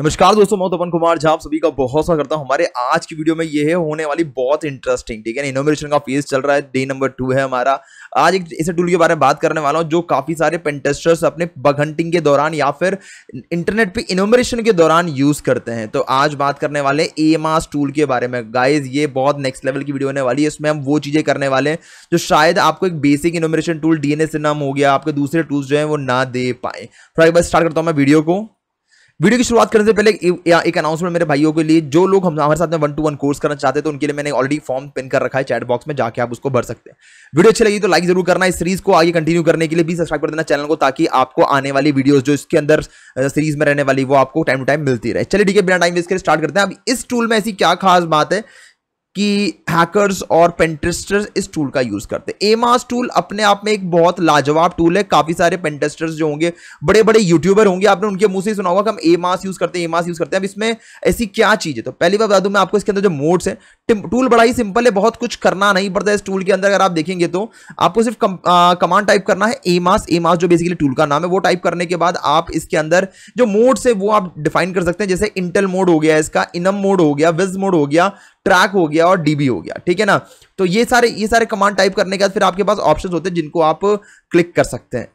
नमस्कार दोस्तों मैं तपन तो कुमार झा आप सभी का बहुत सा करता हूँ हमारे आज की वीडियो में ये है होने वाली बहुत इंटरेस्टिंग ठीक है इनोवेशन का फेज चल रहा है डे नंबर टू है हमारा आज एक ऐसे टूल के बारे में बात करने वाला हूँ जो काफी सारे पेंटेस्टर्स अपने बग हंटिंग के दौरान या फिर इंटरनेट पे इनोवेशन के दौरान यूज करते हैं तो आज बात करने वाले मास टूल के बारे में गाइज ये बहुत नेक्स्ट लेवल की वीडियो होने वाली है इसमें हम वो चीजें करने वाले हैं जो शायद आपको एक बेसिक इनोवेशन टूल डीएनए से नाम हो गया आपके दूसरे टूल्स जो है वो ना दे पाए थोड़ा एक बार स्टार्ट करता हूँ मैं वीडियो को वीडियो की शुरुआत करने से पहले एक अनाउंसमेंट मेरे भाइयों के लिए जो लोग हम हमारे साथ में वन टू वन कोर्स करना चाहते हैं तो उनके लिए मैंने ऑलरेडी फॉर्म पिन कर रखा है चैट बॉक्स में जाके आप उसको भर सकते हैं वीडियो अच्छी लगी तो लाइक जरूर करना इस सीरीज को आगे कंटिन्यू करने के लिए भी सब्सक्राइब कर देना चैनल को ताकि आपको आने वाली वीडियो जो इसके अंदर सीरीज में रहने वाली वो आपको टाइम टू टाइम मिलती रहे चलिए ठीक है बिना टाइम वेस्ट कर स्टार्ट करते हैं अब इस टूल में ऐसी क्या खास बात है कि हैकर्स और पेंटेस्टर्स इस टूल का यूज़ करते हैं एमास टूल अपने आप में एक बहुत लाजवाब टूल है काफ़ी सारे पेंटेस्टर्स जो होंगे बड़े बड़े यूट्यूबर होंगे आपने उनके मुंह से ही सुना होगा कि हम एमास यूज़ करते हैं एमास यूज़ करते हैं अब इसमें ऐसी क्या चीज़ है तो पहली बार बता दूँ मैं आपको इसके अंदर जो मोड्स है टूल बड़ा ही सिंपल है बहुत कुछ करना नहीं पड़ता इस टूल के अंदर अगर आप देखेंगे तो आपको सिर्फ कमांड टाइप करना है एमास एमास जो बेसिकली टूल का नाम है वो टाइप करने के बाद आप इसके अंदर जो मोड्स है वो आप डिफाइन कर सकते हैं जैसे इंटेल मोड हो गया इसका इनम मोड हो गया विज मोड हो गया ट्रैक हो गया और डीबी हो गया ठीक है ना तो ये सारे ये सारे कमांड टाइप करने के बाद फिर आपके पास ऑप्शन होते हैं जिनको आप क्लिक कर सकते हैं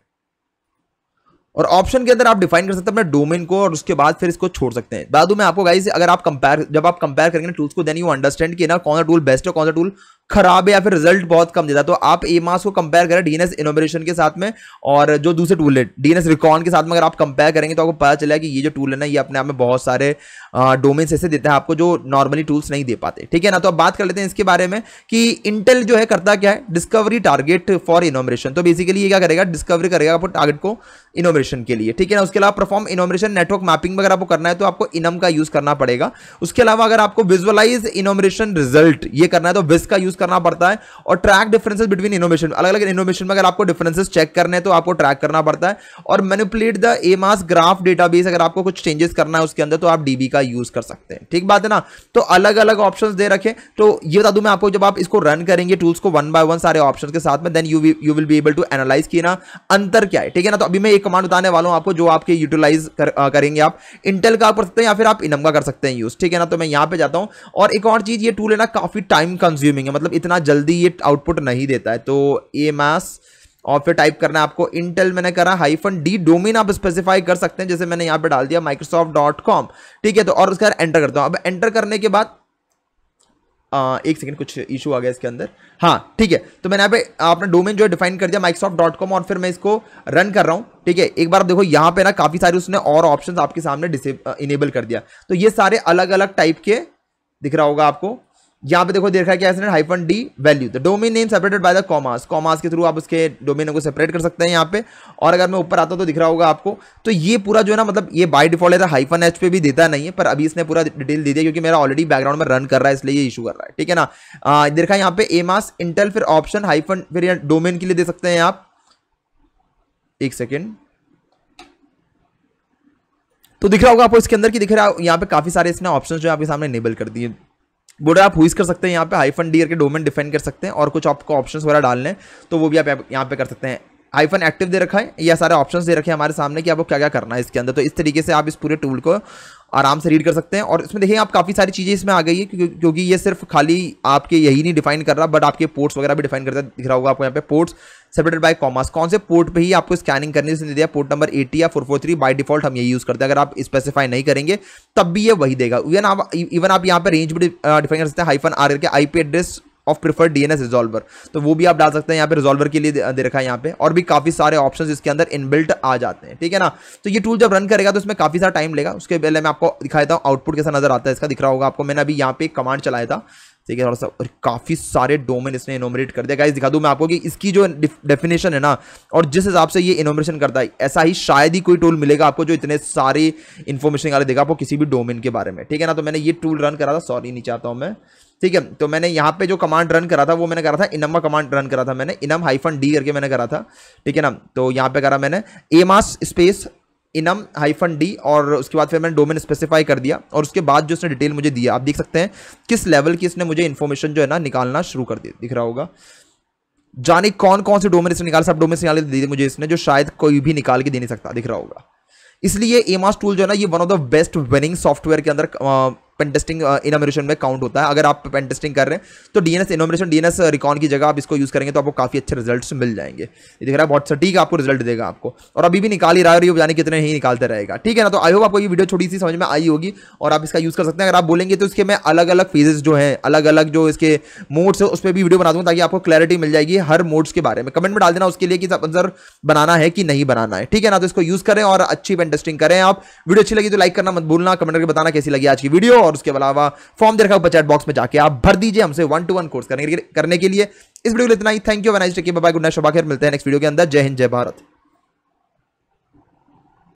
और ऑप्शन के अंदर आप डिफाइन कर सकते हैं अपने डोमेन को और उसके बाद फिर इसको छोड़ सकते हैं बाद में आपको गाइस अगर आप कंपेयर जब आप कंपेयर करेंगे टूल्स को देन यू अंडरस्टैंड कि ना कौन सा टूल बेस्ट है कौन सा टूल खराब है या फिर रिजल्ट बहुत कम देता तो आप ए मास को कंपेयर करें डीएनएस इनोवेशन के साथ में और जो दूसरे टूल है डीएनएस रिकॉन के साथ में अगर आप कंपेयर करेंगे तो आपको पता चला कि ये जो टूल है ना ये अपने आप में बहुत सारे डोमेन ऐसे देते हैं आपको जो नॉर्मली टूल्स नहीं दे पाते ठीक है ना तो अब बात कर लेते हैं इसके बारे में कि इंटेल जो है करता क्या है डिस्कवरी टारगेट फॉर इनोमेशन तो बेसिकली ये क्या करेगा डिस्कवरी करेगा आपको टारगेट को इनोमेशन के लिए ठीक है ना उसके अलावा परफॉर्म इनोमेशन नेटवर्क मैपिंग अगर आपको करना है तो आपको इनम का यूज करना पड़ेगा उसके अलावा अगर आपको विजुअलाइज इनोमेशन रिजल्ट ये करना है तो विस का यूज करना पड़ता है और ट्रैक डिफरेंसेस बिटवीन इनोवेशन अलग अलग इनोवेशन में अगर आपको डिफरेंसेस चेक करने हैं तो आपको ट्रैक करना पड़ता है और manipulate the Amass graph database अगर आपको कुछ चेंजेस करना है उसके अंदर तो आप डीबी का यूज कर सकते हैं ठीक बात है ना तो अलग अलग ऑप्शन दे रखें तो ये बता दू मैं आपको जब आप इसको रन करेंगे टूल्स को वन बाय वन सारे ऑप्शन के साथ में then you you will be able to analyse किया ना अंतर क्या है ठीक है ना तो अभी मैं एक कमांड बताने वाला हूँ आपको जो आपके यूटिलाइज कर, करेंगे आप इंटेल का कर सकते हैं या फिर आप इनम का कर सकते हैं यूज ठीक है ना तो मैं यहाँ पे जाता हूँ और एक और चीज ये टूल है ना काफी टाइम कंज्यूमिंग है मतलब मतलब इतना जल्दी ये आउटपुट नहीं देता है तो ए मैस और फिर टाइप करना है आपको इंटेल मैंने करा हाइफन डी डोमेन आप स्पेसिफाई कर सकते हैं जैसे मैंने यहाँ पे डाल दिया माइक्रोसॉफ्ट डॉट कॉम ठीक है तो और उसके बाद एंटर करता हूँ अब एंटर करने के बाद आ, एक सेकंड कुछ इशू आ गया इसके अंदर हाँ ठीक है तो मैंने यहाँ पे आपने डोमेन जो है डिफाइन कर दिया माइक्रोसॉफ्ट डॉट कॉम और फिर मैं इसको रन कर रहा हूँ ठीक है एक बार आप देखो यहाँ पे ना काफ़ी सारे उसने और ऑप्शन आपके सामने इनेबल कर दिया तो ये सारे अलग अलग टाइप के दिख रहा होगा आपको यहाँ पे देखो देख रहा है क्या इसने hyphen D value the domain name separated by the commas commas के थ्रू आप उसके डोमेन को सेपरेट कर सकते हैं यहाँ पे और अगर मैं ऊपर आता तो दिख रहा होगा आपको तो ये पूरा जो है ना मतलब ये बाय डिफॉल्ट है हाइफन तो एच पे भी देता नहीं है पर अभी इसने पूरा डिटेल दे दिया क्योंकि मेरा ऑलरेडी बैकग्राउंड में रन कर रहा है इसलिए ये इशू कर रहा है ठीक है ना देखा देख रहा है यहाँ पे एमास इंटेल फिर ऑप्शन हाइफन फिर डोमेन के लिए दे सकते हैं आप एक सेकेंड तो दिख रहा होगा आपको इसके अंदर की दिख रहा है यहाँ पे काफी सारे इसने ऑप्शन जो है आपके सामने इनेबल कर दिए बोरा आप हुईस कर सकते हैं यहाँ पे हाइफन डी के डोमेन डिफाइन कर सकते हैं और कुछ आपको ऑप्शन वगैरह डालने तो वो भी आप यहाँ पे कर सकते हैं आईफन एक्टिव दे रखा है या सारे ऑप्शंस दे रखे हैं हमारे सामने कि आपको क्या क्या करना है इसके अंदर तो इस तरीके से आप इस पूरे टूल को आराम से रीड कर सकते हैं और इसमें देखिए आप काफ़ी सारी चीज़ें इसमें आ गई है क्योंकि ये सिर्फ खाली आपके यही नहीं डिफाइन कर रहा बट आपके पोर्ट्स वगैरह भी डिफाइन करता दिख रहा होगा आपको यहाँ पे पोर्ट्स सेपरेटेड बाय कॉमर्स कौन से पोर्ट पे ही आपको स्कैनिंग करने से दिया पोर्ट नंबर एटी या थ्री बाय डिफॉल्ट हम ये यूज़ करते हैं अगर आप स्पेसिफाई नहीं करेंगे तब भी ये वही देगा इवन आप इवन आप यहाँ पर रेंज भी डिफाइन कर सकते हैं हाइफन आर करके I address of preferred DNS resolver तो वो भी आप डाल सकते हैं यहाँ पे रिजॉल्वर के लिए दे, रखा है यहाँ पे और भी काफ़ी सारे ऑप्शन इसके अंदर इनबिल्ट आ जाते हैं ठीक है ना तो ये टूल जब रन करेगा तो इसमें काफ़ी सारा टाइम लेगा उसके पहले मैं आपको दिखा देता हूँ आउटपुट कैसा नजर आता है इसका दिख रहा होगा आपको मैंने अभी यहाँ पे कमांड चलाया था ठीक है थोड़ा सा और काफ़ी सारे डोमेन इसने इनोमरेट कर दिया गाइस दिखा दूँ मैं आपको कि इसकी जो डेफिनेशन है ना और जिस हिसाब से ये इनोमरेशन करता है ऐसा ही शायद ही कोई टूल मिलेगा आपको जो इतने सारे इन्फॉर्मेशन वाले देगा आपको किसी भी डोमेन के बारे में ठीक है ना तो मैंने ये टूल रन करा था सॉरी नहीं चाहता हूँ मैं ठीक है तो मैंने यहाँ पे जो कमांड रन करा था वो मैंने करा था इनम का कमांड रन करा था मैंने इनम हाइफन डी करके मैंने करा था ठीक है ना तो यहाँ पे करा मैंने Amass space enum hyphen D और उसके बाद फिर मैंने डोमेन स्पेसिफाई कर दिया और उसके बाद जो उसने डिटेल मुझे दिया आप देख सकते हैं किस लेवल की इसने मुझे इन्फॉर्मेशन जो है ना निकालना शुरू कर दिया दिख रहा होगा जाने कौन कौन से डोमेन इसने निकाल सब डोमेन से निकाल दिए मुझे इसने जो शायद कोई भी निकाल के दे नहीं सकता दिख रहा होगा इसलिए एमास टूल जो है ना ये one of the best winning software के अंदर पेंटेस्टिंग इनोमेशन uh, में काउंट होता है अगर आप पेंटेस्टिंग कर रहे हैं तो डीएनएस इनोमेशन डीएनएस रिकॉन की जगह आप इसको यूज़ करेंगे तो आपको काफ़ी अच्छे रिजल्ट मिल जाएंगे ये दिख रहा है बहुत सटीक आपको रिजल्ट देगा आपको और अभी भी निकाल ही रहा है और जाने कितने ही निकालते रहेगा ठीक है ना तो आई होप आपको ये वीडियो छोटी सी समझ में आई होगी और आप इसका यूज़ कर सकते हैं अगर आप बोलेंगे तो इसके मैं अलग अलग फेजेस जो है अलग अलग जो इसके मोड्स है उस पर भी वीडियो बना दूँ ताकि आपको क्लैरिटी मिल जाएगी हर मोड्स के बारे में कमेंट में डाल देना उसके लिए कि आंसर बनाना है कि नहीं बनाना है ठीक है ना तो इसको यूज़ करें और अच्छी पेंटेस्टिंग करें आप वीडियो अच्छी लगी तो लाइक करना मत भूलना कमेंट करके बताना कैसी लगी आज की वीडियो और और उसके अलावा फॉर्म दे रखा ऊपर चैट बॉक्स में जाके आप भर दीजिए हमसे वन टू वन कोर्स करने के लिए इस वीडियो को इतना ही थैंक यू वनाइज टेक बाय गुड नाइट शबाखिर मिलते हैं नेक्स्ट वीडियो के अंदर जय हिंद जय भारत